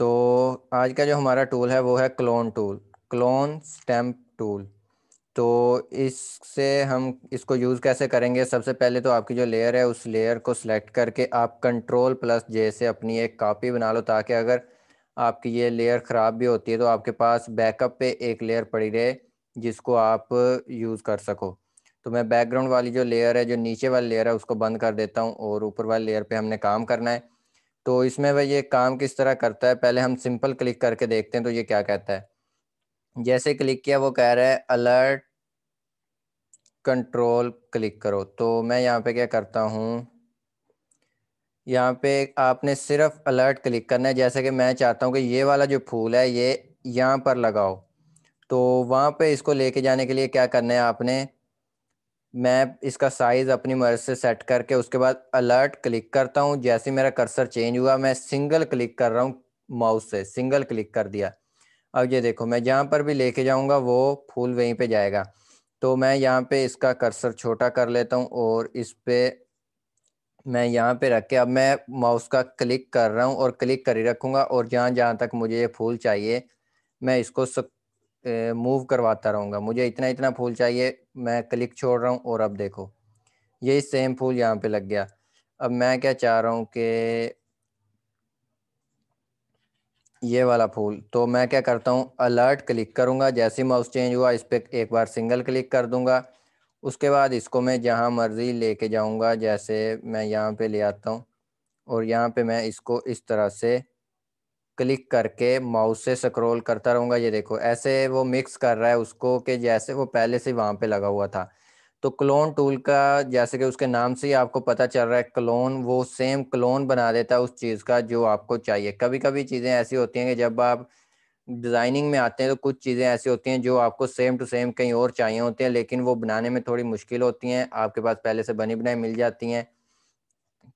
तो आज का जो हमारा टूल है वो है clone tool clone stamp tool तो इससे हम इसको यूज़ कैसे करेंगे सबसे पहले तो आपकी जो लेयर है उस लेयर को सिलेक्ट करके आप कंट्रोल प्लस जे से अपनी एक कापी बना लो ताकि अगर आपकी ये लेयर ख़राब भी होती है तो आपके पास बैकअप पे एक लेयर पड़ी रहे जिसको आप यूज़ कर सको तो मैं बैकग्राउंड वाली जो लेयर है जो नीचे वाली लेयर है उसको बंद कर देता हूँ और ऊपर वाली लेयर पर हमने काम करना है तो इसमें भाई ये काम किस तरह करता है पहले हम सिंपल क्लिक करके देखते हैं तो ये क्या कहता है जैसे क्लिक किया वो कह रहा है अलर्ट कंट्रोल क्लिक करो तो मैं यहाँ पे क्या करता हूँ यहाँ पे आपने सिर्फ अलर्ट क्लिक करना है जैसे कि मैं चाहता हूँ कि ये वाला जो फूल है ये यहाँ पर लगाओ तो वहाँ पे इसको लेके जाने के लिए क्या करना है आपने मैं इसका साइज अपनी मर्जी से सेट करके उसके बाद अलर्ट क्लिक करता हूँ जैसे मेरा कर्सर चेंज हुआ मैं सिंगल क्लिक कर रहा हूँ माउस से सिंगल क्लिक कर दिया अब ये देखो मैं जहाँ पर भी लेके जाऊँगा वो फूल वहीं पे जाएगा तो मैं यहाँ पे इसका कर्सर छोटा कर लेता हूँ और इस पर मैं यहाँ पे रख के अब मैं माउस का क्लिक कर रहा हूँ और क्लिक कर ही रखूँगा और जहाँ जहाँ तक मुझे ये फूल चाहिए मैं इसको मूव करवाता रहूँगा मुझे इतना इतना फूल चाहिए मैं क्लिक छोड़ रहा हूँ और अब देखो यही सेम फूल यहाँ पे लग गया अब मैं क्या चाह रहा हूँ कि ये वाला फूल तो मैं क्या करता हूँ अलर्ट क्लिक करूँगा जैसे माउस चेंज हुआ इस पर एक बार सिंगल क्लिक कर दूँगा उसके बाद इसको मैं जहाँ मर्ज़ी लेके जाऊँगा जैसे मैं यहाँ पे ले आता हूँ और यहाँ पे मैं इसको इस तरह से क्लिक करके माउस से स्क्रॉल करता रहूँगा ये देखो ऐसे वो मिक्स कर रहा है उसको कि जैसे वो पहले से वहाँ पे लगा हुआ था तो क्लोन टूल का जैसे कि उसके नाम से ही आपको पता चल रहा है क्लोन वो सेम क्लोन बना देता है उस चीज़ का जो आपको चाहिए कभी कभी चीज़ें ऐसी होती हैं कि जब आप डिज़ाइनिंग में आते हैं तो कुछ चीज़ें ऐसी होती हैं जो आपको सेम टू सेम कहीं और चाहिए होती हैं लेकिन वो बनाने में थोड़ी मुश्किल होती हैं आपके पास पहले से बनी बनाई मिल जाती हैं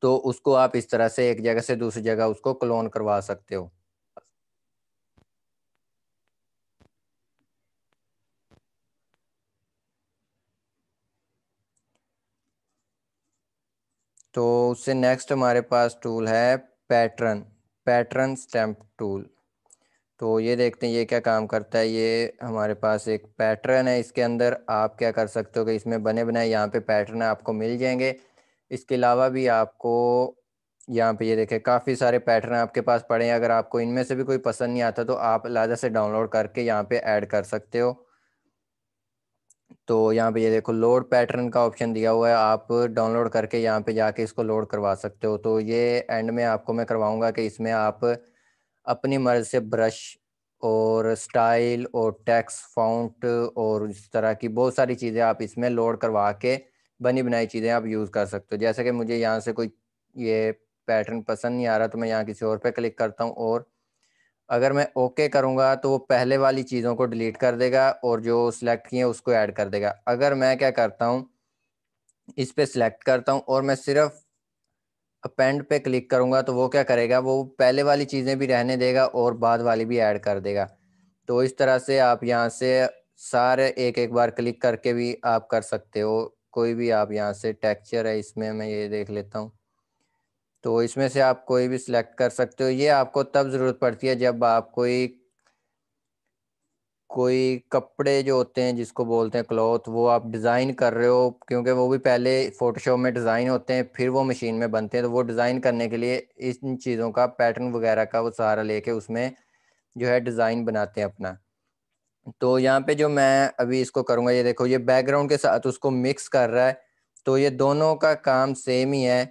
तो उसको आप इस तरह से एक जगह से दूसरी जगह उसको क्लोन करवा सकते हो तो उससे नेक्स्ट हमारे पास टूल है पैटर्न पैटर्न स्टैम्प टूल तो ये देखते हैं ये क्या काम करता है ये हमारे पास एक पैटर्न है इसके अंदर आप क्या कर सकते हो कि इसमें बने बनाए यहाँ पे पैटर्न आपको मिल जाएंगे इसके अलावा भी आपको यहाँ पे ये देखें काफ़ी सारे पैटर्न आपके पास पड़े हैं अगर आपको इनमें से भी कोई पसंद नहीं आता तो आप लादा से डाउनलोड करके यहाँ पे ऐड कर सकते हो तो यहाँ पे ये देखो लोड पैटर्न का ऑप्शन दिया हुआ है आप डाउनलोड करके यहाँ पे जाके इसको लोड करवा सकते हो तो ये एंड में आपको मैं करवाऊंगा कि इसमें आप अपनी मर्ज़ से ब्रश और स्टाइल और टैक्स फाउंट और इस तरह की बहुत सारी चीज़ें आप इसमें लोड करवा के बनी बनाई चीज़ें आप यूज़ कर सकते हो जैसे कि मुझे यहाँ से कोई ये पैटर्न पसंद नहीं आ रहा तो मैं यहाँ किसी और पे क्लिक करता हूँ और अगर मैं ओके करूंगा तो वो पहले वाली चीज़ों को डिलीट कर देगा और जो सिलेक्ट किए उसको ऐड कर देगा अगर मैं क्या करता हूँ इस पर सिलेक्ट करता हूँ और मैं सिर्फ अपेंड पे क्लिक करूँगा तो वो क्या करेगा वो पहले वाली चीज़ें भी रहने देगा और बाद वाली भी ऐड कर देगा तो इस तरह से आप यहाँ से सारे एक एक बार क्लिक करके भी आप कर सकते हो कोई भी आप यहाँ से टेक्चर है इसमें मैं ये देख लेता हूँ तो इसमें से आप कोई भी सिलेक्ट कर सकते हो ये आपको तब ज़रूरत पड़ती है जब आप कोई कोई कपड़े जो होते हैं जिसको बोलते हैं क्लॉथ वो आप डिज़ाइन कर रहे हो क्योंकि वो भी पहले फ़ोटोशॉप में डिज़ाइन होते हैं फिर वो मशीन में बनते हैं तो वो डिज़ाइन करने के लिए इन चीज़ों का पैटर्न वगैरह का वो सहारा लेके उसमें जो है डिज़ाइन बनाते हैं अपना तो यहाँ पे जो मैं अभी इसको करूँगा ये देखो ये बैकग्राउंड के साथ उसको मिक्स कर रहा है तो ये दोनों का काम सेम ही है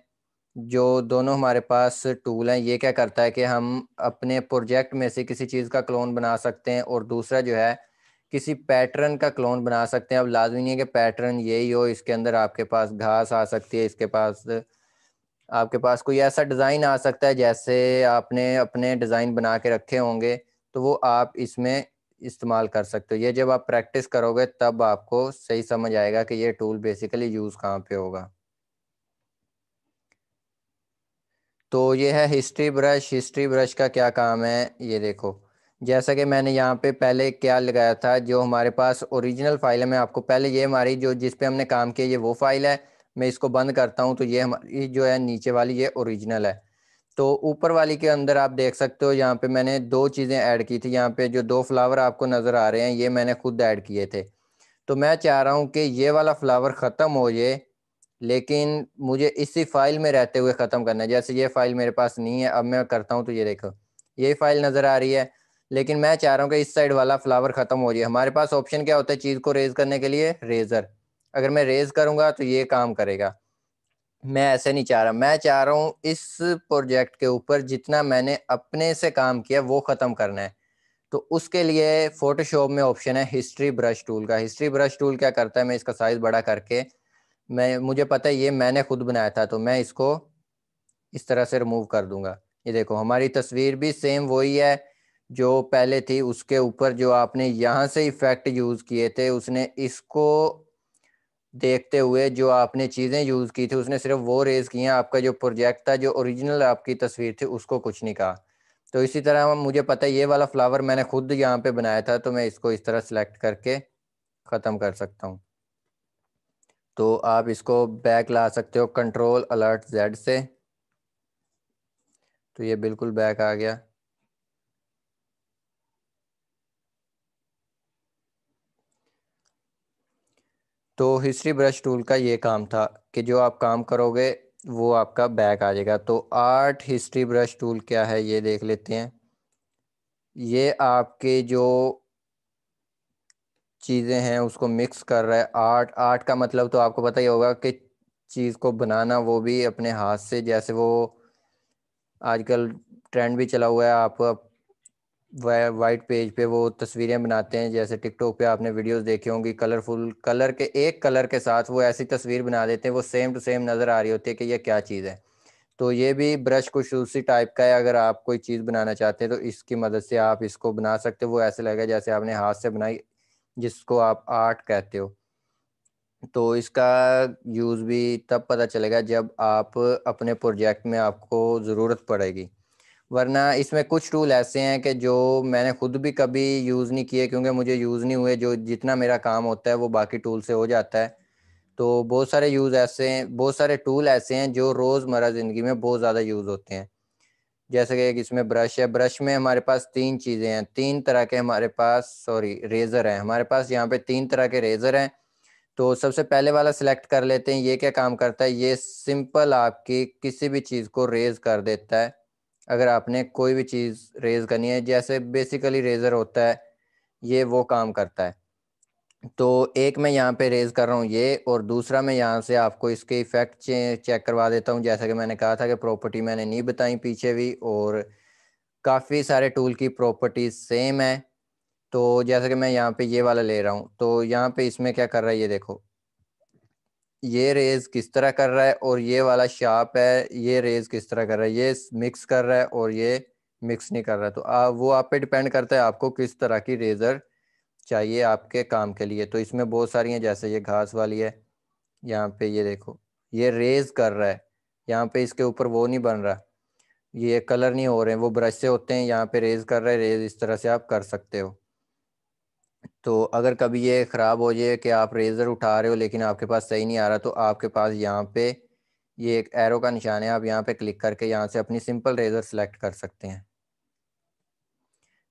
जो दोनों हमारे पास टूल हैं ये क्या करता है कि हम अपने प्रोजेक्ट में से किसी चीज़ का क्लोन बना सकते हैं और दूसरा जो है किसी पैटर्न का क्लोन बना सकते हैं अब लाजमी नहीं है कि पैटर्न यही हो इसके अंदर आपके पास घास आ सकती है इसके पास आपके पास कोई ऐसा डिज़ाइन आ सकता है जैसे आपने अपने डिज़ाइन बना के रखे होंगे तो वो आप इसमें इस्तेमाल कर सकते हो ये जब आप प्रैक्टिस करोगे तब आपको सही समझ आएगा कि ये टूल बेसिकली यूज़ कहाँ पे होगा तो ये है हिस्ट्री ब्रश हिस्ट्री ब्रश का क्या काम है ये देखो जैसा कि मैंने यहाँ पे पहले क्या लगाया था जो हमारे पास ओरिजिनल फाइल है मैं आपको पहले ये हमारी जो जिस पे हमने काम किया ये वो फाइल है मैं इसको बंद करता हूँ तो ये हमारी जो है नीचे वाली ये ओरिजिनल है तो ऊपर वाली के अंदर आप देख सकते हो यहाँ पे मैंने दो चीज़ें ऐड की थी यहाँ पे जो दो फ्लावर आपको नज़र आ रहे हैं ये मैंने खुद ऐड किए थे तो मैं चाह रहा हूँ कि ये वाला फ्लावर ख़त्म हो जाए लेकिन मुझे इसी फाइल में रहते हुए ख़त्म करना है जैसे ये फाइल मेरे पास नहीं है अब मैं करता हूँ तो ये देखो ये फाइल नज़र आ रही है लेकिन मैं चाह रहा हूँ कि इस साइड वाला फ्लावर ख़त्म हो जाए हमारे पास ऑप्शन क्या होता है चीज़ को रेज़ करने के लिए रेज़र अगर मैं रेज़ करूँगा तो ये काम करेगा मैं ऐसे नहीं चाह रहा मैं चाह रहा हूँ इस प्रोजेक्ट के ऊपर जितना मैंने अपने से काम किया वो ख़त्म करना है तो उसके लिए फ़ोटोशॉप में ऑप्शन है हिस्ट्री ब्रश टूल का हिस्ट्री ब्रश टूल क्या करता है मैं इसका साइज़ बड़ा करके मैं मुझे पता है ये मैंने खुद बनाया था तो मैं इसको इस तरह से रिमूव कर दूंगा ये देखो हमारी तस्वीर भी सेम वही है जो पहले थी उसके ऊपर जो आपने यहाँ से इफेक्ट यूज़ किए थे उसने इसको देखते हुए जो आपने चीज़ें यूज़ की थी उसने सिर्फ वो रेज़ किया आपका जो प्रोजेक्ट था जो ओरिजिनल आपकी तस्वीर थी उसको कुछ नहीं कहा तो इसी तरह मुझे पता है ये वाला फ्लावर मैंने खुद यहाँ पे बनाया था तो मैं इसको इस तरह सेलेक्ट करके ख़त्म कर सकता हूँ तो आप इसको बैक ला सकते हो कंट्रोल अलर्ट जेड से तो ये बिल्कुल बैक आ गया तो हिस्ट्री ब्रश टूल का ये काम था कि जो आप काम करोगे वो आपका बैक आ जाएगा तो आर्ट हिस्ट्री ब्रश टूल क्या है ये देख लेते हैं ये आपके जो चीज़ें हैं उसको मिक्स कर रहा है आर्ट आर्ट का मतलब तो आपको पता ही होगा कि चीज़ को बनाना वो भी अपने हाथ से जैसे वो आजकल ट्रेंड भी चला हुआ है आप वाइट पेज पे वो तस्वीरें बनाते हैं जैसे टिकटॉक पे आपने वीडियोस देखी होंगी कलरफुल कलर के एक कलर के साथ वो ऐसी तस्वीर बना देते हैं वो सेम टू सेम नज़र आ रही होती है कि ये क्या चीज़ है तो ये भी ब्रश कुछ उसी टाइप का है अगर आप कोई चीज़ बनाना चाहते हैं तो इसकी मदद से आप इसको बना सकते हो वो ऐसे लगेगा जैसे आपने हाथ से बनाई जिसको आप आर्ट कहते हो तो इसका यूज़ भी तब पता चलेगा जब आप अपने प्रोजेक्ट में आपको ज़रूरत पड़ेगी वरना इसमें कुछ टूल ऐसे हैं कि जो मैंने खुद भी कभी यूज़ नहीं किए क्योंकि मुझे यूज़ नहीं हुए जो जितना मेरा काम होता है वो बाकी टूल से हो जाता है तो बहुत सारे यूज़ ऐसे हैं बहुत सारे टूल ऐसे हैं जो रोज़मर्रा ज़िंदगी में बहुत ज़्यादा यूज़ होते हैं जैसे कि इसमें ब्रश है ब्रश में हमारे पास तीन चीज़ें हैं तीन तरह के हमारे पास सॉरी रेज़र है हमारे पास यहाँ पे तीन तरह के रेज़र हैं तो सबसे पहले वाला सिलेक्ट कर लेते हैं ये क्या काम करता है ये सिंपल आपकी किसी भी चीज़ को रेज़ कर देता है अगर आपने कोई भी चीज़ रेज़ करनी है जैसे बेसिकली रेज़र होता है ये वो काम करता है तो एक मैं यहाँ पे रेज़ कर रहा हूँ ये और दूसरा मैं यहाँ से आपको इसके इफ़ेक्ट चेक करवा देता हूँ जैसा कि मैंने कहा था कि प्रॉपर्टी मैंने नहीं बताई पीछे भी और काफ़ी सारे टूल की प्रॉपर्टी सेम है तो जैसा कि मैं यहाँ पे ये वाला ले रहा हूँ तो यहाँ पे इसमें क्या कर रहा है ये देखो ये रेज़ किस तरह कर रहा है और ये वाला शार्प है ये रेज़ किस तरह कर रहा है ये मिक्स कर रहा है और ये मिक्स नहीं कर रहा है तो आ, वो आप पे डिपेंड करता है आपको किस तरह की रेज़र चाहिए आपके काम के लिए तो इसमें बहुत सारी हैं जैसे ये घास वाली है यहाँ पे ये देखो ये रेज कर रहा है यहाँ पे इसके ऊपर वो नहीं बन रहा ये कलर नहीं हो रहे वो ब्रश से होते हैं यहाँ पे रेज कर रहे रेज इस तरह से आप कर सकते हो तो अगर कभी ये ख़राब हो जाए कि आप रेज़र उठा रहे हो लेकिन आपके पास सही नहीं आ रहा तो आपके पास यहाँ पे ये एक एरो का निशान है आप यहाँ पे क्लिक करके यहाँ से अपनी सिंपल रेज़र सेलेक्ट कर सकते हैं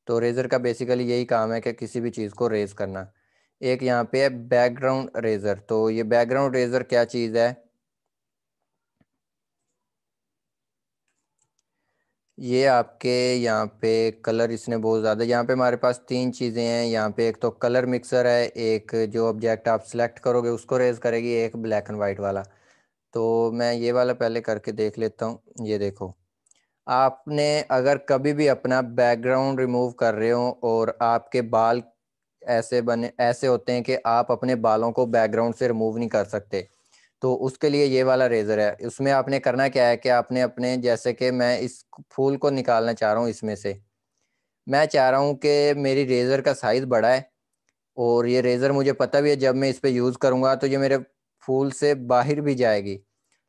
तो रेज़र का बेसिकली यही काम है कि किसी भी चीज़ को रेज़ करना एक यहाँ पे है बैकग्राउंड रेज़र तो ये बैकग्राउंड रेज़र क्या चीज़ है ये आपके यहाँ पे कलर इसने बहुत ज़्यादा यहाँ पे हमारे पास तीन चीज़ें हैं यहाँ पे एक तो कलर मिक्सर है एक जो ऑब्जेक्ट आप सिलेक्ट करोगे उसको रेज़ करेगी एक ब्लैक एंड व्हाइट वाला तो मैं ये वाला पहले करके देख लेता हूँ ये देखो आपने अगर कभी भी अपना बैकग्राउंड रिमूव कर रहे हो और आपके बाल ऐसे बने ऐसे होते हैं कि आप अपने बालों को बैकग्राउंड से रिमूव नहीं कर सकते तो उसके लिए ये वाला रेज़र है उसमें आपने करना क्या है कि आपने अपने जैसे कि मैं इस फूल को निकालना चाह रहा हूँ इसमें से मैं चाह रहा हूँ कि मेरी रेज़र का साइज़ बड़ा है और ये रेज़र मुझे पता भी है जब मैं इस पर यूज़ करूँगा तो ये मेरे फूल से बाहर भी जाएगी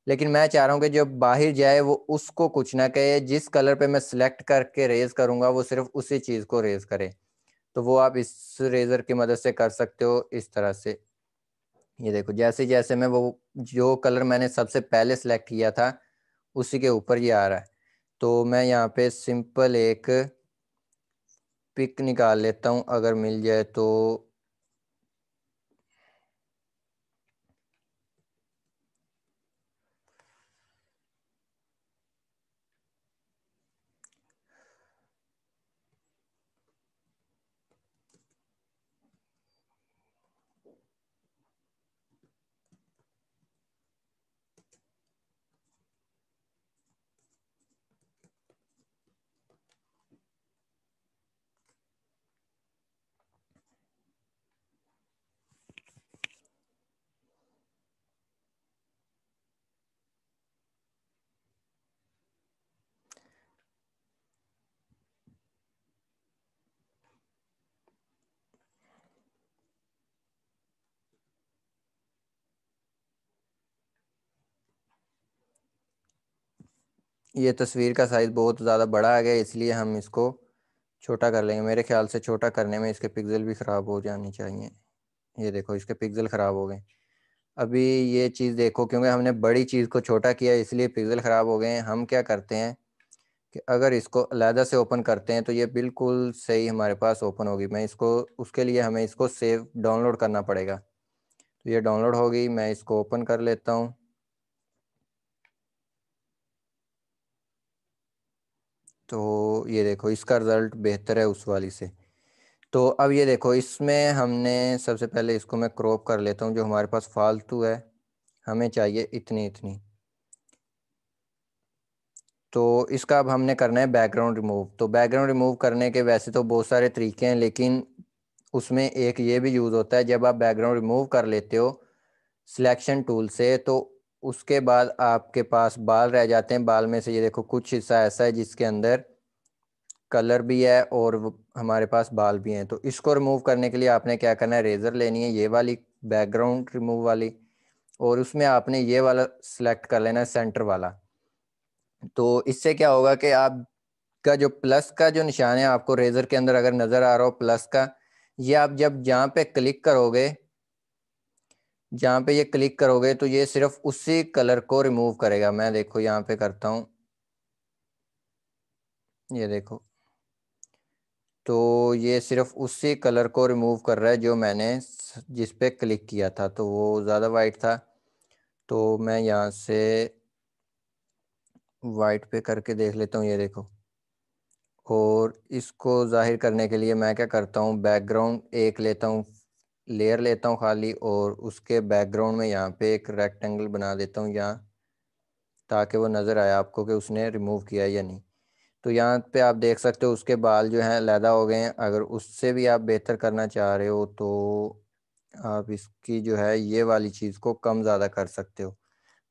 लेकिन मैं चाह रहा हूँ कि जो बाहर जाए वो उसको कुछ ना कहे जिस कलर पे मैं सिलेक्ट करके रेज करूंगा वो सिर्फ उसी चीज़ को रेज करे तो वो आप इस रेजर की मदद से कर सकते हो इस तरह से ये देखो जैसे जैसे मैं वो जो कलर मैंने सबसे पहले सिलेक्ट किया था उसी के ऊपर ये आ रहा है तो मैं यहाँ पे सिंपल एक पिक निकाल लेता हूँ अगर मिल जाए तो ये तस्वीर का साइज़ बहुत ज़्यादा बड़ा आ गया इसलिए हम इसको छोटा कर लेंगे मेरे ख्याल से छोटा करने में इसके पिक्सल भी ख़राब हो जाने चाहिए ये देखो इसके पिक्सल ख़राब हो गए अभी ये चीज़ देखो क्योंकि हमने बड़ी चीज़ को छोटा किया इसलिए पिक्सल ख़राब हो गए हैं हम क्या करते हैं कि अगर इसको अलहदा से ओपन करते हैं तो ये बिल्कुल सही हमारे पास ओपन होगी मैं इसको उसके लिए हमें इसको सेव डाउनलोड करना पड़ेगा तो ये डाउनलोड होगी मैं इसको ओपन कर लेता हूँ तो ये देखो इसका रिज़ल्ट बेहतर है उस वाली से तो अब ये देखो इसमें हमने सबसे पहले इसको मैं क्रॉप कर लेता हूँ जो हमारे पास फालतू है हमें चाहिए इतनी इतनी तो इसका अब हमने करना है बैकग्राउंड रिमूव तो बैकग्राउंड रिमूव करने के वैसे तो बहुत सारे तरीके हैं लेकिन उसमें एक ये भी यूज़ होता है जब आप बैकग्राउंड रिमूव कर लेते हो सिलेक्शन टूल से तो उसके बाद आपके पास बाल रह जाते हैं बाल में से ये देखो कुछ हिस्सा ऐसा है जिसके अंदर कलर भी है और हमारे पास बाल भी हैं तो इसको रिमूव करने के लिए आपने क्या करना है रेज़र लेनी है ये वाली बैकग्राउंड रिमूव वाली और उसमें आपने ये वाला सिलेक्ट कर लेना है सेंटर वाला तो इससे क्या होगा कि आपका जो प्लस का जो निशान है आपको रेज़र के अंदर अगर नज़र आ रहा हो प्लस का ये आप जब जहाँ पे क्लिक करोगे यहाँ पे ये क्लिक करोगे तो ये सिर्फ उसी कलर को रिमूव करेगा मैं देखो यहाँ पे करता हूँ ये देखो तो ये सिर्फ उसी कलर को रिमूव कर रहा है जो मैंने जिस पे क्लिक किया था तो वो ज़्यादा वाइट था तो मैं यहाँ से वाइट पे करके देख लेता हूँ ये देखो और इसको जाहिर करने के लिए मैं क्या करता हूँ बैकग्राउंड एक लेता हूँ लेयर लेता हूँ खाली और उसके बैकग्राउंड में यहाँ पे एक रेक्टेंगल बना देता हूँ यहाँ ताकि वो नज़र आए आपको कि उसने रिमूव किया या नहीं तो यहाँ पे आप देख सकते हो उसके बाल जो हैं लैदा हो गए हैं अगर उससे भी आप बेहतर करना चाह रहे हो तो आप इसकी जो है ये वाली चीज़ को कम ज़्यादा कर सकते हो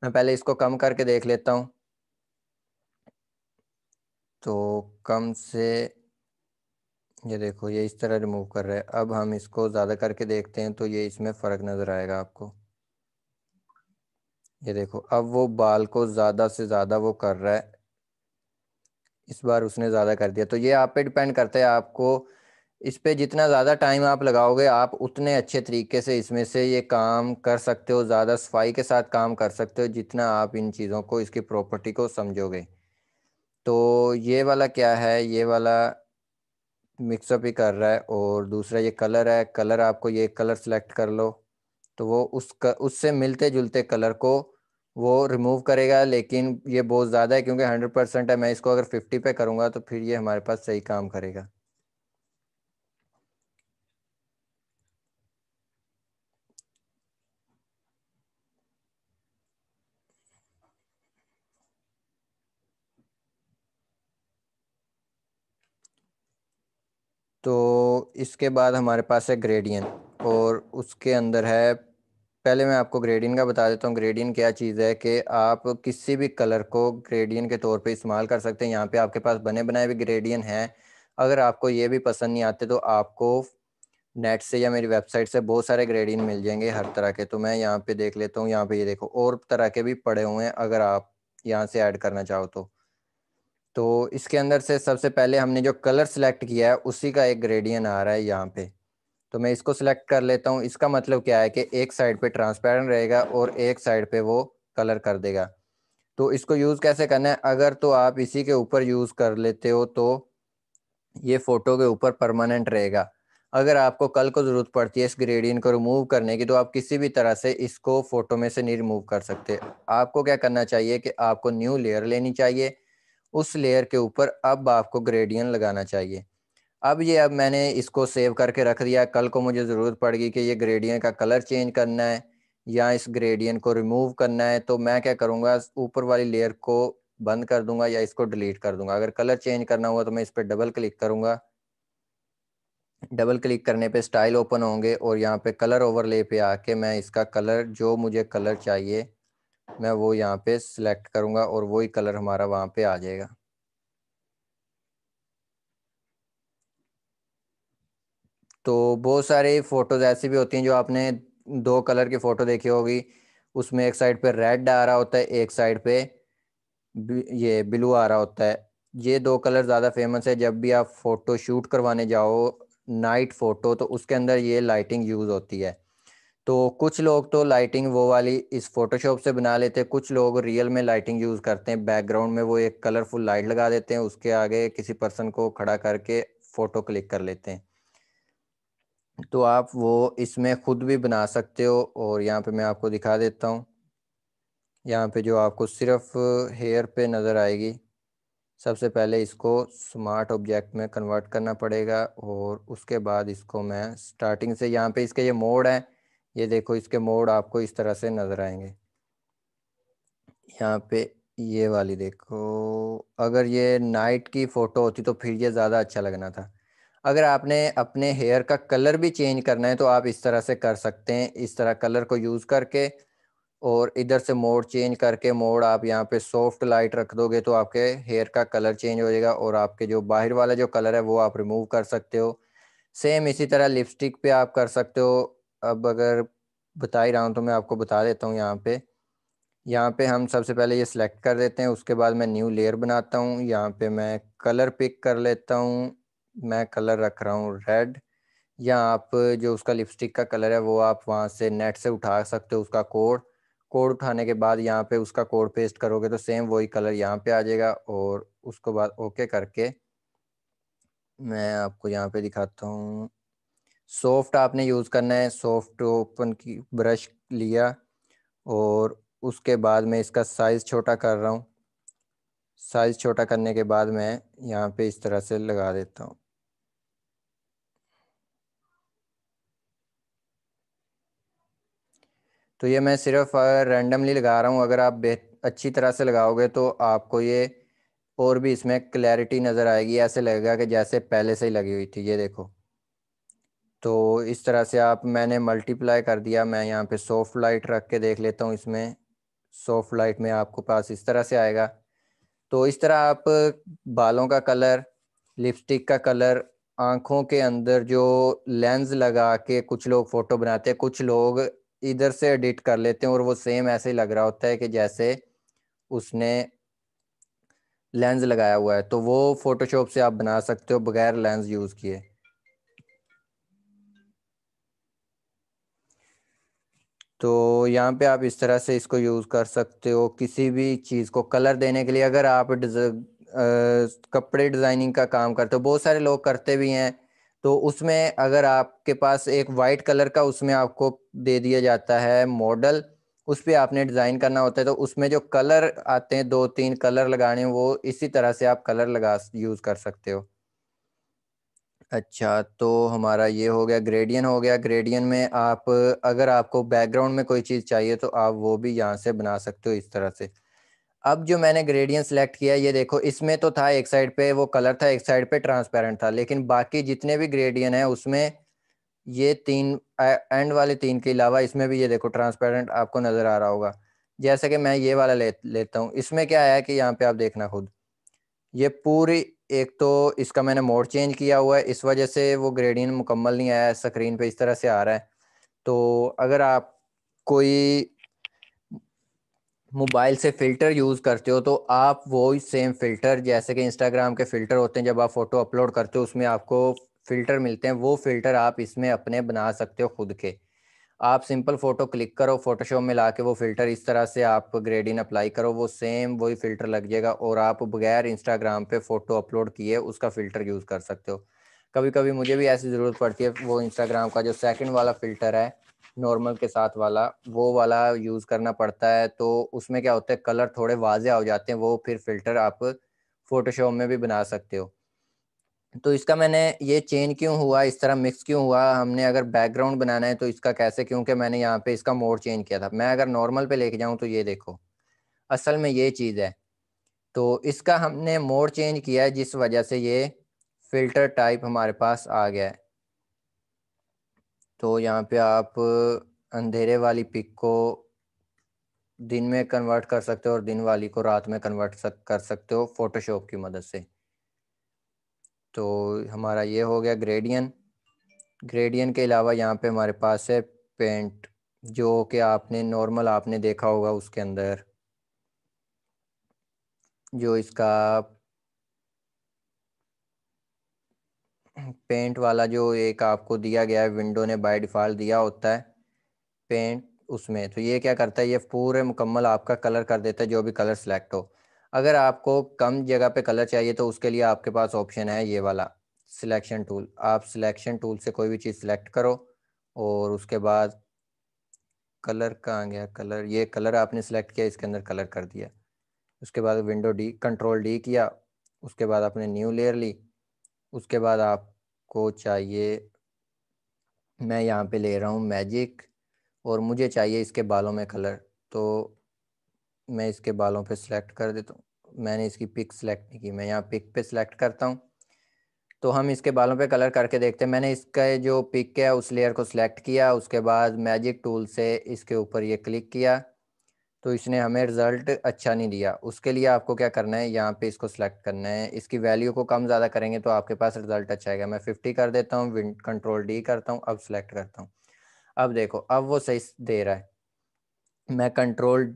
मैं पहले इसको कम करके देख लेता हूँ तो कम से ये देखो ये इस तरह रिमूव कर रहे हैं अब हम इसको ज़्यादा करके देखते हैं तो ये इसमें फ़र्क नज़र आएगा आपको ये देखो अब वो बाल को ज़्यादा से ज़्यादा वो कर रहा है इस बार उसने ज़्यादा कर दिया तो ये आप पे डिपेंड करता है आपको इस पे जितना ज़्यादा टाइम आप लगाओगे आप उतने अच्छे तरीके से इसमें से ये काम कर सकते हो ज़्यादा सफाई के साथ काम कर सकते हो जितना आप इन चीज़ों को इसकी प्रॉपर्टी को समझोगे तो ये वाला क्या है ये वाला मिक्सअप ही कर रहा है और दूसरा ये कलर है कलर आपको ये कलर सेलेक्ट कर लो तो वो उस उससे मिलते जुलते कलर को वो रिमूव करेगा लेकिन ये बहुत ज़्यादा है क्योंकि हंड्रेड परसेंट है मैं इसको अगर फिफ्टी पे करूँगा तो फिर ये हमारे पास सही काम करेगा इसके बाद हमारे पास है ग्रेडियन और उसके अंदर है पहले मैं आपको ग्रेडियन का बता देता हूँ ग्रेडियन क्या चीज़ है कि आप किसी भी कलर को ग्रेडियन के तौर पे इस्तेमाल कर सकते हैं यहाँ पे आपके पास बने बनाए भी ग्रेडियन हैं अगर आपको ये भी पसंद नहीं आते तो आपको नेट से या मेरी वेबसाइट से बहुत सारे ग्रेडियन मिल जाएंगे हर तरह के तो मैं यहाँ पे देख लेता हूँ यहाँ पे ये यह देखो और तरह के भी पड़े हुए हैं अगर आप यहाँ से ऐड करना चाहो तो तो इसके अंदर से सबसे पहले हमने जो कलर सेलेक्ट किया है उसी का एक ग्रेडियन आ रहा है यहाँ पे तो मैं इसको सिलेक्ट कर लेता हूँ इसका मतलब क्या है कि एक साइड पे ट्रांसपेरेंट रहेगा और एक साइड पे वो कलर कर देगा तो इसको यूज़ कैसे करना है अगर तो आप इसी के ऊपर यूज़ कर लेते हो तो ये फोटो के ऊपर परमानेंट रहेगा अगर आपको कल को ज़रूरत पड़ती है इस ग्रेडियन को रिमूव करने की तो आप किसी भी तरह से इसको फ़ोटो में से नहीं रिमूव कर सकते आपको क्या करना चाहिए कि आपको न्यू लेयर लेनी चाहिए उस लेयर के ऊपर अब आपको ग्रेडियन लगाना चाहिए अब ये अब मैंने इसको सेव करके रख दिया कल को मुझे ज़रूरत पड़ेगी कि ये ग्रेडियन का कलर चेंज करना है या इस ग्रेडियन को रिमूव करना है तो मैं क्या करूँगा ऊपर वाली लेयर को बंद कर दूंगा या इसको डिलीट कर दूंगा अगर कलर चेंज करना हुआ तो मैं इस पर डबल क्लिक करूंगा डबल क्लिक करने पे स्टाइल ओपन होंगे और यहाँ पे कलर ओवरले पे आके मैं इसका कलर जो मुझे कलर चाहिए मैं वो यहाँ पे सिलेक्ट करूंगा और वही कलर हमारा वहां पे आ जाएगा तो बहुत सारे फ़ोटोज़ ऐसी भी होती हैं जो आपने दो कलर की फ़ोटो देखी होगी उसमें एक साइड पे रेड आ रहा होता है एक साइड पे ये ब्लू आ रहा होता है ये दो कलर ज़्यादा फेमस है जब भी आप फ़ोटो शूट करवाने जाओ नाइट फ़ोटो तो उसके अंदर ये लाइटिंग यूज़ होती है तो कुछ लोग तो लाइटिंग वो वाली इस फोटोशॉप से बना लेते हैं कुछ लोग रियल में लाइटिंग यूज़ करते हैं बैकग्राउंड में वो एक कलरफुल लाइट लगा देते हैं उसके आगे किसी पर्सन को खड़ा करके फ़ोटो क्लिक कर लेते हैं तो आप वो इसमें ख़ुद भी बना सकते हो और यहाँ पे मैं आपको दिखा देता हूँ यहाँ पे जो आपको सिर्फ हेयर पे नज़र आएगी सबसे पहले इसको स्मार्ट ऑब्जेक्ट में कन्वर्ट करना पड़ेगा और उसके बाद इसको मैं स्टार्टिंग से यहाँ पे इसके ये मोड है ये देखो इसके मोड आपको इस तरह से नजर आएंगे यहाँ पे ये वाली देखो अगर ये नाइट की फोटो होती तो फिर ये ज़्यादा अच्छा लगना था अगर आपने अपने हेयर का कलर भी चेंज करना है तो आप इस तरह से कर सकते हैं इस तरह कलर को यूज़ करके और इधर से मोड चेंज करके मोड आप यहाँ पे सॉफ्ट लाइट रख दोगे तो आपके हेयर का कलर चेंज हो जाएगा और आपके जो बाहर वाला जो कलर है वो आप रिमूव कर सकते हो सेम इसी तरह लिपस्टिक पे आप कर सकते हो अब अगर बता ही रहा हूँ तो मैं आपको बता देता हूँ यहाँ पे यहाँ पे हम सबसे पहले ये सिलेक्ट कर देते हैं उसके बाद मैं न्यू लेयर बनाता हूँ यहाँ पे मैं कलर पिक कर लेता हूँ मैं कलर रख रहा हूँ रेड या आप जो उसका लिपस्टिक का कलर है वो आप वहाँ से नेट से उठा सकते हो उसका कोड कोड उठाने के बाद यहाँ पे उसका कोड पेस्ट करोगे तो सेम वही कलर यहाँ पे आ जाएगा और उसको बाद ओके करके मैं आपको यहाँ पे दिखाता हूँ सॉफ्ट आपने यूज़ करना है सॉफ्ट ओपन की ब्रश लिया और उसके बाद में इसका साइज़ छोटा कर रहा हूँ साइज़ छोटा करने के बाद मैं यहाँ पे इस तरह से लगा देता हूँ तो ये मैं सिर्फ रैंडमली लगा रहा हूँ अगर आप अच्छी तरह से लगाओगे तो आपको ये और भी इसमें क्लैरिटी नज़र आएगी ऐसे लगेगा कि जैसे पहले से ही लगी हुई थी ये देखो तो इस तरह से आप मैंने मल्टीप्लाई कर दिया मैं यहाँ पे सॉफ्ट लाइट रख के देख लेता हूँ इसमें सॉफ्ट लाइट में आपको पास इस तरह से आएगा तो इस तरह आप बालों का कलर लिपस्टिक का कलर आँखों के अंदर जो लेंस लगा के कुछ लोग फ़ोटो बनाते हैं कुछ लोग इधर से एडिट कर लेते हैं और वो सेम ऐसे ही लग रहा होता है कि जैसे उसने लेंस लगाया हुआ है तो वो फोटोशॉप से आप बना सकते हो बगैर लेंस यूज़ किए तो यहाँ पे आप इस तरह से इसको यूज़ कर सकते हो किसी भी चीज़ को कलर देने के लिए अगर आप डिज, कपड़े डिज़ाइनिंग का काम करते हो बहुत सारे लोग करते भी हैं तो उसमें अगर आपके पास एक वाइट कलर का उसमें आपको दे दिया जाता है मॉडल उस पर आपने डिज़ाइन करना होता है तो उसमें जो कलर आते हैं दो तीन कलर लगाने वो इसी तरह से आप कलर लगा यूज़ कर सकते हो अच्छा तो हमारा ये हो गया ग्रेडियन हो गया ग्रेडियन में आप अगर आपको बैकग्राउंड में कोई चीज़ चाहिए तो आप वो भी यहाँ से बना सकते हो इस तरह से अब जो मैंने ग्रेडियन सेलेक्ट किया ये देखो इसमें तो था एक साइड पे वो कलर था एक साइड पे ट्रांसपेरेंट था लेकिन बाकी जितने भी ग्रेडियन है उसमें ये तीन एंड वाले तीन के अलावा इसमें भी ये देखो ट्रांसपेरेंट आपको नज़र आ रहा होगा जैसे कि मैं ये वाला ले लेता हूँ इसमें क्या आया कि यहाँ पे आप देखना खुद ये पूरी एक तो इसका मैंने मोड चेंज किया हुआ है इस वजह से वो ग्रेडियन मुकम्मल नहीं आया स्क्रीन पे इस तरह से आ रहा है तो अगर आप कोई मोबाइल से फ़िल्टर यूज़ करते हो तो आप वो सेम फ़िल्टर जैसे कि इंस्टाग्राम के फ़िल्टर होते हैं जब आप फ़ोटो अपलोड करते हो उसमें आपको फ़िल्टर मिलते हैं वो फ़िल्टर आप इसमें अपने बना सकते हो खुद के आप सिंपल फोटो क्लिक करो फोटोशॉप में ला के वो फिल्टर इस तरह से आप ग्रेडिंग अप्लाई करो वो सेम वही फिल्टर लग जाएगा और आप बगैर इंस्टाग्राम पे फोटो अपलोड किए उसका फिल्टर यूज़ कर सकते हो कभी कभी मुझे भी ऐसी ज़रूरत पड़ती है वो इंस्टाग्राम का जो सेकंड वाला फिल्टर है नॉर्मल के साथ वाला वो वाला यूज़ करना पड़ता है तो उसमें क्या होता है कलर थोड़े वाजे हो जाते हैं वो फिर फिल्टर आप फोटोशॉप में भी बना सकते हो तो इसका मैंने ये चेन क्यों हुआ इस तरह मिक्स क्यों हुआ हमने अगर बैकग्राउंड बनाना है तो इसका कैसे क्योंकि मैंने यहाँ पे इसका मोड चेंज किया था मैं अगर नॉर्मल पे लेके जाऊँ तो ये देखो असल में ये चीज़ है तो इसका हमने मोड चेंज किया है जिस वजह से ये फिल्टर टाइप हमारे पास आ गया है तो यहाँ पे आप अंधेरे वाली पिक को दिन में कन्वर्ट कर सकते हो और दिन वाली को रात में कन्वर्ट कर सकते हो फोटोशॉप की मदद से तो हमारा ये हो गया ग्रेडियन ग्रेडियन के अलावा यहाँ पे हमारे पास है पेंट जो कि आपने नॉर्मल आपने देखा होगा उसके अंदर जो इसका पेंट वाला जो एक आपको दिया गया है विंडो ने बाय डिफ़ॉल्ट दिया होता है पेंट उसमें तो ये क्या करता है ये पूरे मुकम्मल आपका कलर कर देता है जो भी कलर सेलेक्ट हो अगर आपको कम जगह पे कलर चाहिए तो उसके लिए आपके पास ऑप्शन है ये वाला सिलेक्शन टूल आप सिलेक्शन टूल से कोई भी चीज़ सिलेक्ट करो और उसके बाद कलर कहाँ गया कलर ये कलर आपने सेलेक्ट किया इसके अंदर कलर कर दिया उसके बाद विंडो डी कंट्रोल डी किया उसके बाद आपने न्यू लेयर ली उसके बाद आपको चाहिए मैं यहाँ पे ले रहा हूँ मैजिक और मुझे चाहिए इसके बालों में कलर तो मैं इसके बालों पे सिलेक्ट कर देता हूँ मैंने इसकी पिक सिलेक्ट नहीं की मैं यहाँ पिक पे सिलेक्ट करता हूँ तो हम इसके बालों पे कलर करके देखते हैं मैंने इसका जो पिक है उस लेयर को सिलेक्ट किया उसके बाद मैजिक टूल से इसके ऊपर ये क्लिक किया तो इसने हमें रिजल्ट अच्छा नहीं दिया उसके लिए आपको क्या करना है यहाँ पे इसको सिलेक्ट करना है इसकी वैल्यू को कम ज़्यादा करेंगे तो आपके पास रिजल्ट अच्छा आएगा मैं फिफ्टी कर देता हूँ कंट्रोल डी करता हूँ अब सिलेक्ट करता हूँ अब देखो अब वो सही दे रहा है मैं कंट्रोल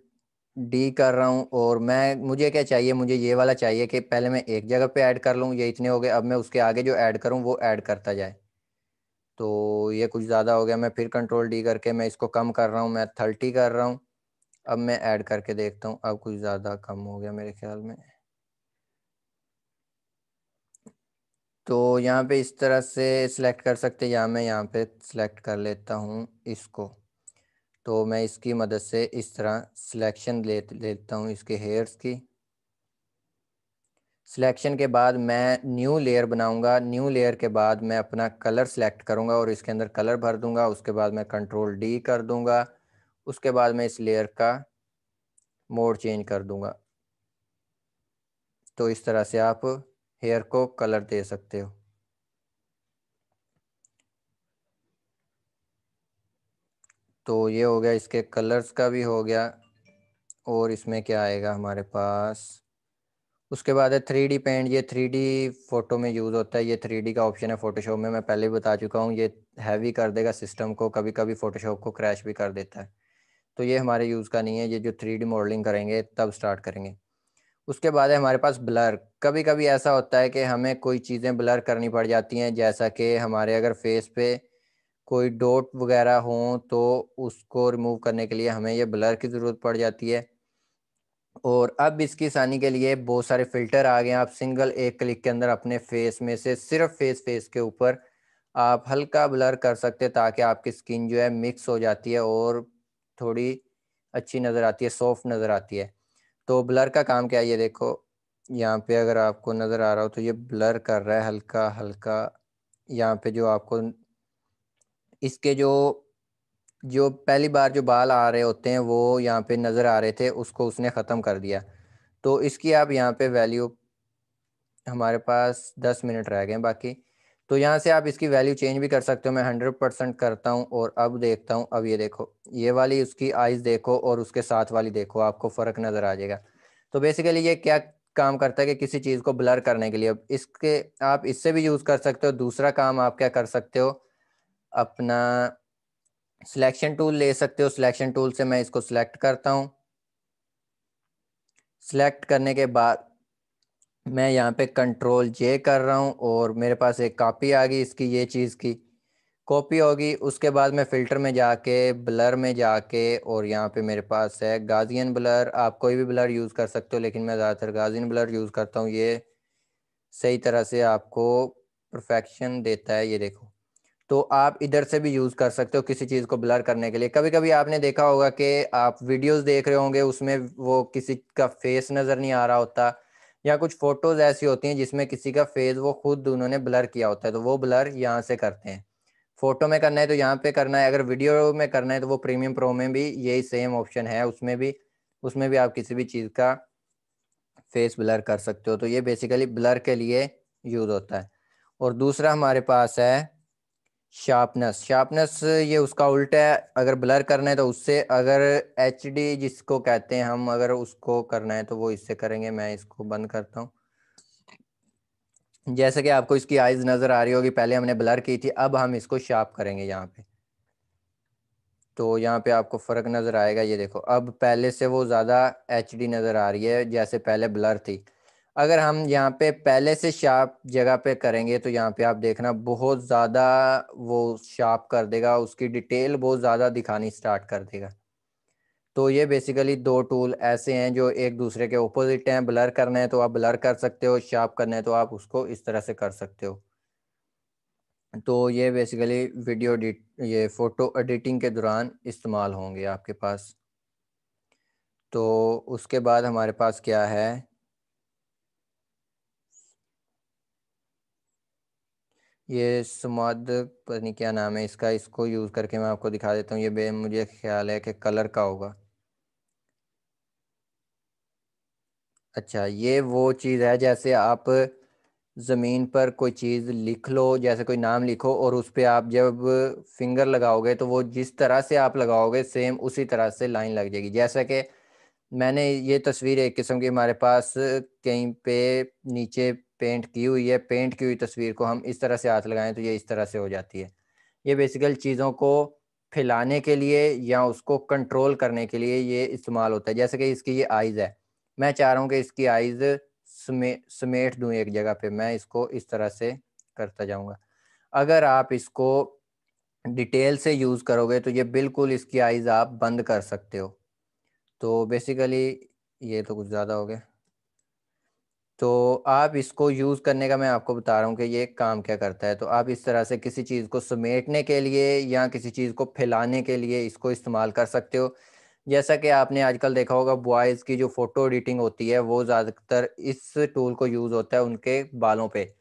डी कर रहा हूँ और मैं मुझे क्या चाहिए मुझे ये वाला चाहिए कि पहले मैं एक जगह पे ऐड कर लूँ ये इतने हो गए अब मैं उसके आगे जो ऐड करूँ वो ऐड करता जाए तो ये कुछ ज़्यादा हो गया मैं फिर कंट्रोल डी करके मैं इसको कम कर रहा हूँ मैं थर्टी कर रहा हूँ अब मैं ऐड करके देखता हूँ अब कुछ ज़्यादा कम हो गया मेरे ख्याल में तो यहाँ पे इस तरह से सिलेक्ट कर सकते या मैं यहाँ पे सिलेक्ट कर लेता हूँ इसको तो मैं इसकी मदद से इस तरह सिलेक्शन ले लेता हूँ इसके हेयर्स की सिलेक्शन के बाद मैं न्यू लेयर बनाऊंगा न्यू लेयर के बाद मैं अपना कलर सेलेक्ट करूंगा और इसके अंदर कलर भर दूंगा उसके बाद मैं कंट्रोल डी कर दूंगा उसके बाद मैं इस लेयर का मोड चेंज कर दूंगा तो इस तरह से आप हेयर को कलर दे सकते हो तो ये हो गया इसके कलर्स का भी हो गया और इसमें क्या आएगा हमारे पास उसके बाद है थ्री डी पेंट ये थ्री डी फोटो में यूज़ होता है ये थ्री डी का ऑप्शन है फोटोशॉप में मैं पहले भी बता चुका हूँ ये हैवी कर देगा सिस्टम को कभी कभी फोटोशॉप को क्रैश भी कर देता है तो ये हमारे यूज़ का नहीं है ये जो थ्री डी मॉडलिंग करेंगे तब स्टार्ट करेंगे उसके बाद है हमारे पास ब्लर कभी कभी ऐसा होता है कि हमें कोई चीज़ें ब्लर करनी पड़ जाती हैं जैसा कि हमारे अगर फेस पे कोई डोट वगैरह हो तो उसको रिमूव करने के लिए हमें ये ब्लर की ज़रूरत पड़ जाती है और अब इसकी आसानी के लिए बहुत सारे फ़िल्टर आ गए हैं आप सिंगल एक क्लिक के अंदर अपने फेस में से सिर्फ फेस फेस के ऊपर आप हल्का ब्लर कर सकते हैं ताकि आपकी स्किन जो है मिक्स हो जाती है और थोड़ी अच्छी नज़र आती है सॉफ्ट नज़र आती है तो ब्लर का काम क्या है ये देखो यहाँ पे अगर आपको नज़र आ रहा हो तो ये ब्लर कर रहा है हल्का हल्का यहाँ पे जो आपको इसके जो जो पहली बार जो बाल आ रहे होते हैं वो यहाँ पे नज़र आ रहे थे उसको उसने ख़त्म कर दिया तो इसकी आप यहाँ पे वैल्यू हमारे पास दस मिनट रह गए बाकी तो यहाँ से आप इसकी वैल्यू चेंज भी कर सकते हो मैं हंड्रेड परसेंट करता हूँ और अब देखता हूँ अब ये देखो ये वाली उसकी आइज़ देखो और उसके साथ वाली देखो आपको फ़र्क नज़र आ जाएगा तो बेसिकली ये क्या काम करता है कि किसी चीज़ को ब्लर करने के लिए अब इसके आप इससे भी यूज़ कर सकते हो दूसरा काम आप क्या कर सकते हो अपना सिलेक्शन टूल ले सकते हो सिलेक्शन टूल से मैं इसको सिलेक्ट करता हूँ सिलेक्ट करने के बाद मैं यहाँ पे कंट्रोल जे कर रहा हूँ और मेरे पास एक कॉपी आ गई इसकी ये चीज़ की कॉपी होगी उसके बाद मैं फ़िल्टर में जाके ब्लर में जाके और यहाँ पे मेरे पास है गाजियन ब्लर आप कोई भी ब्लर यूज़ कर सकते हो लेकिन मैं ज़्यादातर गाजियन ब्लर यूज़ करता हूँ ये सही तरह से आपको परफेक्शन देता है ये देखो तो आप इधर से भी यूज कर सकते हो किसी चीज को ब्लर करने के लिए कभी कभी आपने देखा होगा कि आप वीडियोस देख रहे होंगे उसमें वो किसी का फेस नजर नहीं आ रहा होता या कुछ फोटोज ऐसी होती हैं जिसमें किसी का फेस वो खुद उन्होंने ब्लर किया होता है तो वो ब्लर यहाँ से करते हैं फोटो में करना है तो यहाँ पे करना है अगर वीडियो में करना है तो वो प्रीमियम प्रो में भी यही सेम ऑप्शन है उसमें भी उसमें भी आप किसी भी चीज का फेस ब्लर कर सकते हो तो ये बेसिकली ब्लर के लिए यूज होता है और दूसरा हमारे पास है शार्पनेस शार्पनेस ये उसका उल्टा है अगर ब्लर करना है तो उससे अगर एच डी जिसको कहते हैं हम अगर उसको करना है तो वो इससे करेंगे मैं इसको बंद करता हूँ जैसे कि आपको इसकी आइज नज़र आ रही होगी पहले हमने ब्लर की थी अब हम इसको शार्प करेंगे यहाँ पे तो यहाँ पे आपको फ़र्क नज़र आएगा ये देखो अब पहले से वो ज़्यादा एच नज़र आ रही है जैसे पहले ब्लर थी अगर हम यहाँ पे पहले से शार्प जगह पे करेंगे तो यहाँ पे आप देखना बहुत ज़्यादा वो शार्प कर देगा उसकी डिटेल बहुत ज़्यादा दिखानी स्टार्ट कर देगा तो ये बेसिकली दो टूल ऐसे हैं जो एक दूसरे के ऑपोजिट हैं ब्लर करना है तो आप ब्लर कर सकते हो शार्प करना है तो आप उसको इस तरह से कर सकते हो तो ये बेसिकली वीडियो एडिट ये फ़ोटो एडिटिंग के दौरान इस्तेमाल होंगे आपके पास तो उसके बाद हमारे पास क्या है ये सुमाद पता नहीं क्या नाम है इसका इसको यूज़ करके मैं आपको दिखा देता हूँ ये बे मुझे ख्याल है कि कलर का होगा अच्छा ये वो चीज़ है जैसे आप ज़मीन पर कोई चीज़ लिख लो जैसे कोई नाम लिखो और उस पर आप जब फिंगर लगाओगे तो वो जिस तरह से आप लगाओगे सेम उसी तरह से लाइन लग जाएगी जैसा कि मैंने ये तस्वीर एक किस्म की हमारे पास कहीं पे नीचे पेंट की हुई है पेंट की हुई तस्वीर को हम इस तरह से हाथ लगाएं तो ये इस तरह से हो जाती है ये बेसिकल चीज़ों को फैलाने के लिए या उसको कंट्रोल करने के लिए ये इस्तेमाल होता है जैसे कि इसकी ये आइज़ है मैं चाह रहा हूँ कि इसकी आइज़ समे समेट दूँ एक जगह पे मैं इसको इस तरह से करता जाऊँगा अगर आप इसको डिटेल से यूज़ करोगे तो ये बिल्कुल इसकी आइज़ आप बंद कर सकते हो तो बेसिकली ये तो कुछ ज़्यादा हो गया तो आप इसको यूज़ करने का मैं आपको बता रहा हूँ कि ये काम क्या करता है तो आप इस तरह से किसी चीज़ को समेटने के लिए या किसी चीज़ को फैलाने के लिए इसको इस्तेमाल कर सकते हो जैसा कि आपने आजकल देखा होगा बॉयज़ की जो फ़ोटो एडिटिंग होती है वो ज़्यादातर इस टूल को यूज़ होता है उनके बालों पे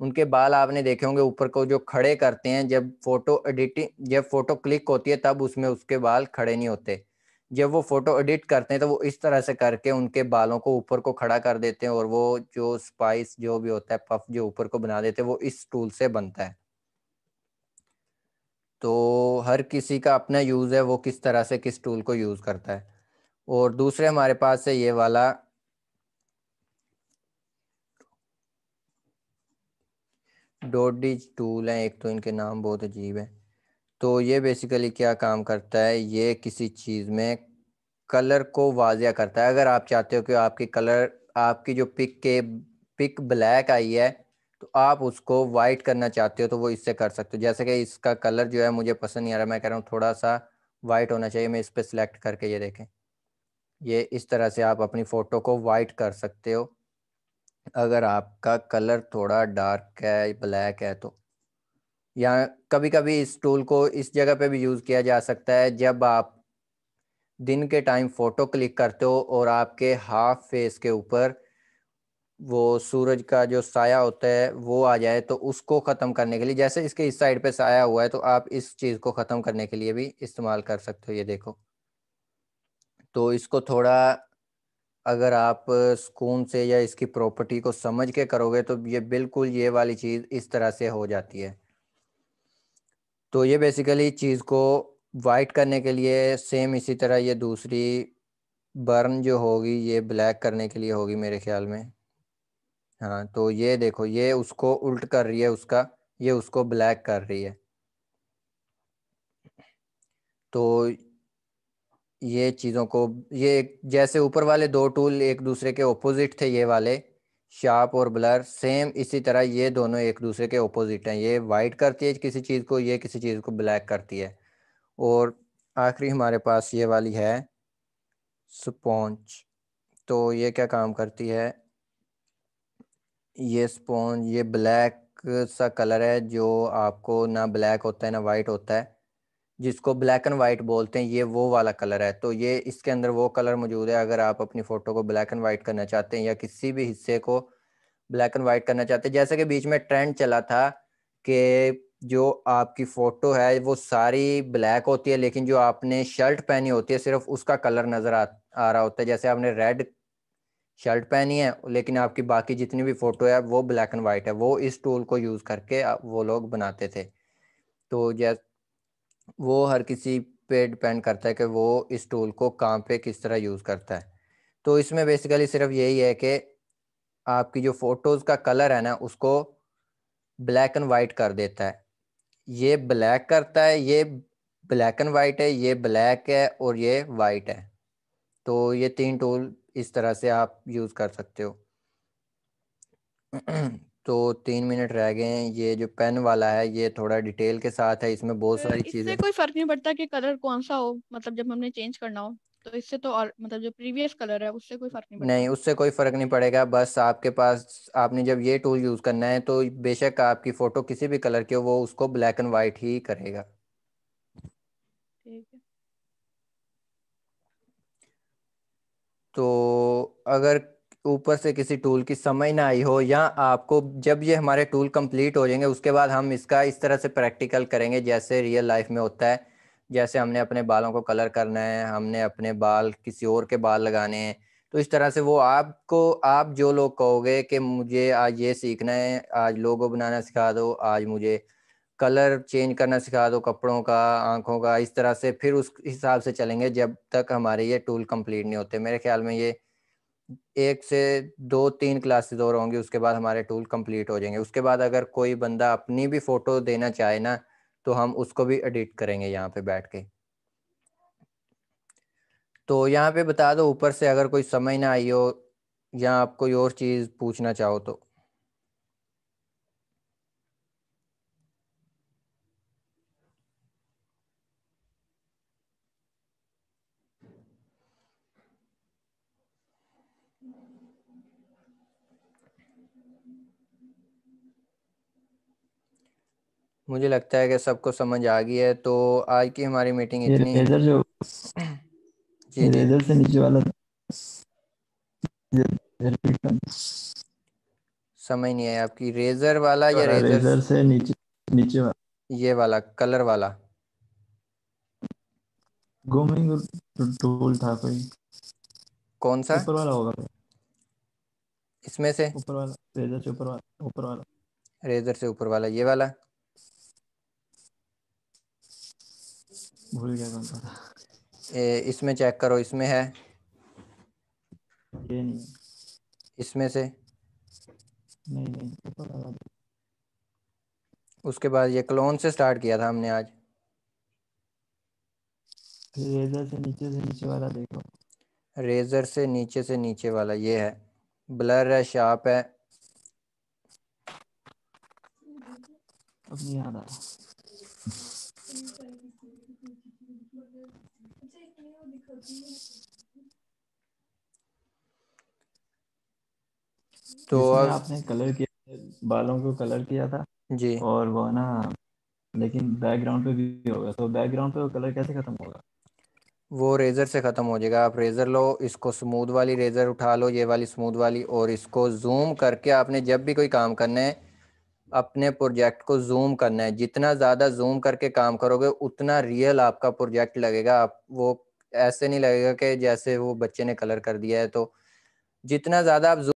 उनके बाल आपने देखे होंगे ऊपर को जो खड़े करते हैं जब फ़ोटो एडिटिंग जब फ़ोटो क्लिक होती है तब उसमें उसके बाल खड़े नहीं होते जब वो फोटो एडिट करते हैं तो वो इस तरह से करके उनके बालों को ऊपर को खड़ा कर देते हैं और वो जो स्पाइस जो भी होता है पफ जो ऊपर को बना देते हैं वो इस टूल से बनता है तो हर किसी का अपना यूज़ है वो किस तरह से किस टूल को यूज़ करता है और दूसरे हमारे पास है ये वाला डोडिज टूल है एक तो इनके नाम बहुत अजीब है तो ये बेसिकली क्या काम करता है ये किसी चीज़ में कलर को वाजिया करता है अगर आप चाहते हो कि आपकी कलर आपकी जो पिक के पिक ब्लैक आई है तो आप उसको वाइट करना चाहते हो तो वो इससे कर सकते हो जैसे कि इसका कलर जो है मुझे पसंद नहीं आ रहा मैं कह रहा हूँ थोड़ा सा वाइट होना चाहिए मैं इस पर सिलेक्ट करके ये देखें ये इस तरह से आप अपनी फ़ोटो को वाइट कर सकते हो अगर आपका कलर थोड़ा डार्क है ब्लैक है तो या कभी कभी इस टूल को इस जगह पे भी यूज़ किया जा सकता है जब आप दिन के टाइम फ़ोटो क्लिक करते हो और आपके हाफ फेस के ऊपर वो सूरज का जो साया होता है वो आ जाए तो उसको ख़त्म करने के लिए जैसे इसके इस साइड पे साया हुआ है तो आप इस चीज़ को ख़त्म करने के लिए भी इस्तेमाल कर सकते हो ये देखो तो इसको थोड़ा अगर आप सुकून से या इसकी प्रॉपर्टी को समझ के करोगे तो ये बिल्कुल ये वाली चीज़ इस तरह से हो जाती है तो ये बेसिकली चीज़ को वाइट करने के लिए सेम इसी तरह ये दूसरी बर्न जो होगी ये ब्लैक करने के लिए होगी मेरे ख्याल में हाँ तो ये देखो ये उसको उल्ट कर रही है उसका ये उसको ब्लैक कर रही है तो ये चीज़ों को ये जैसे ऊपर वाले दो टूल एक दूसरे के ओपोजिट थे ये वाले शार्प और ब्लर सेम इसी तरह ये दोनों एक दूसरे के ऑपोजिट हैं ये वाइट करती है किसी चीज़ को ये किसी चीज़ को ब्लैक करती है और आखिरी हमारे पास ये वाली है स्पॉन्ज तो ये क्या काम करती है ये स्पॉन्ज ये ब्लैक सा कलर है जो आपको ना ब्लैक होता है ना वाइट होता है जिसको ब्लैक एंड वाइट बोलते हैं ये वो वाला कलर है तो ये इसके अंदर वो कलर मौजूद है अगर आप अपनी फोटो को ब्लैक एंड वाइट करना चाहते हैं या किसी भी हिस्से को ब्लैक एंड वाइट करना चाहते हैं जैसे कि बीच में ट्रेंड चला था कि जो आपकी फोटो है वो सारी ब्लैक होती है लेकिन जो आपने शर्ट पहनी होती है सिर्फ उसका कलर नजर आ, आ रहा होता है जैसे आपने रेड शर्ट पहनी है लेकिन आपकी बाकी जितनी भी फोटो है वो ब्लैक एंड वाइट है वो इस टूल को यूज करके वो लोग बनाते थे तो जैसे वो हर किसी पे डिपेंड करता है कि वो इस टूल को कहाँ पे किस तरह यूज़ करता है तो इसमें बेसिकली सिर्फ यही है कि आपकी जो फ़ोटोज़ का कलर है ना उसको ब्लैक एंड वाइट कर देता है ये ब्लैक करता है ये ब्लैक एंड वाइट है ये ब्लैक है और ये वाइट है तो ये तीन टूल इस तरह से आप यूज़ कर सकते हो तो तो तीन मिनट रह गए हैं ये जो पेन वाला है ये थोड़ा डिटेल के साथ है इसमें बहुत सारी चीजें इससे कोई फर्क नहीं पड़ता कि कलर कौन सा हो मतलब जब हमने चेंज करना हो तो इससे तो और मतलब जो प्रीवियस कलर है उससे कोई फर्क नहीं पड़ता नहीं उससे कोई फर्क नहीं पड़ेगा बस आपके पास आपने जब ये टूल यूज करना है तो बेशक आपकी फोटो किसी भी कलर की हो वो उसको ब्लैक एंड व्हाइट ही करेगा ठीक है तो अगर ऊपर से किसी टूल की समझ ना आई हो या आपको जब ये हमारे टूल कंप्लीट हो जाएंगे उसके बाद हम इसका इस तरह से प्रैक्टिकल करेंगे जैसे रियल लाइफ में होता है जैसे हमने अपने बालों को कलर करना है हमने अपने बाल किसी और के बाल लगाने हैं तो इस तरह से वो आपको आप जो लोग कहोगे कि मुझे आज ये सीखना है आज लोगो बनाना सिखा दो आज मुझे कलर चेंज करना सिखा दो कपड़ों का आँखों का इस तरह से फिर उस हिसाब से चलेंगे जब तक हमारे ये टूल कंप्लीट नहीं होते मेरे ख्याल में ये एक से दो तीन क्लासेस और होंगी उसके बाद हमारे टूल कंप्लीट हो जाएंगे उसके बाद अगर कोई बंदा अपनी भी फोटो देना चाहे ना तो हम उसको भी एडिट करेंगे यहाँ पे बैठ के तो यहाँ पे बता दो ऊपर से अगर कोई समझ ना आई हो या आप कोई और चीज़ पूछना चाहो तो मुझे लगता है कि सबको समझ आ गई है तो आज की हमारी मीटिंग इतनी लेजर जो जी लेजर से नीचे वाला समझ नहीं आया आपकी रेजर वाला या रेजर, हाँ, रेजर से नीचे नीचे वाला ये वाला कलर वाला गोमिंग टूल था कोई कौन सा ऊपर वाला होगा इसमें से ऊपर वाला रेजर से ऊपर वाला ऊपर वाला रेजर से ऊपर वाला ये वाला भूल गया कौन सा था इसमें चेक करो इसमें है ये नहीं इसमें से नहीं नहीं ऊपर उसके बाद ये क्लोन से स्टार्ट किया था हमने आज रेजर से नीचे से नीचे वाला देखो रेजर से नीचे से नीचे वाला ये है ब्लर है शार्प है अब नहीं आ रहा तो अब आपने कलर किया बालों को कलर किया था जी और वो ना लेकिन बैकग्राउंड पे भी होगा तो बैकग्राउंड पे वो कलर कैसे खत्म होगा वो रेजर से खत्म हो जाएगा आप रेजर लो इसको स्मूथ वाली रेजर उठा लो ये वाली स्मूथ वाली और इसको जूम करके आपने जब भी कोई काम करना है अपने प्रोजेक्ट को जूम करना है जितना ज्यादा जूम करके काम करोगे उतना रियल आपका प्रोजेक्ट लगेगा आप वो ऐसे नहीं लगेगा कि जैसे वो बच्चे ने कलर कर दिया है तो जितना ज़्यादा आप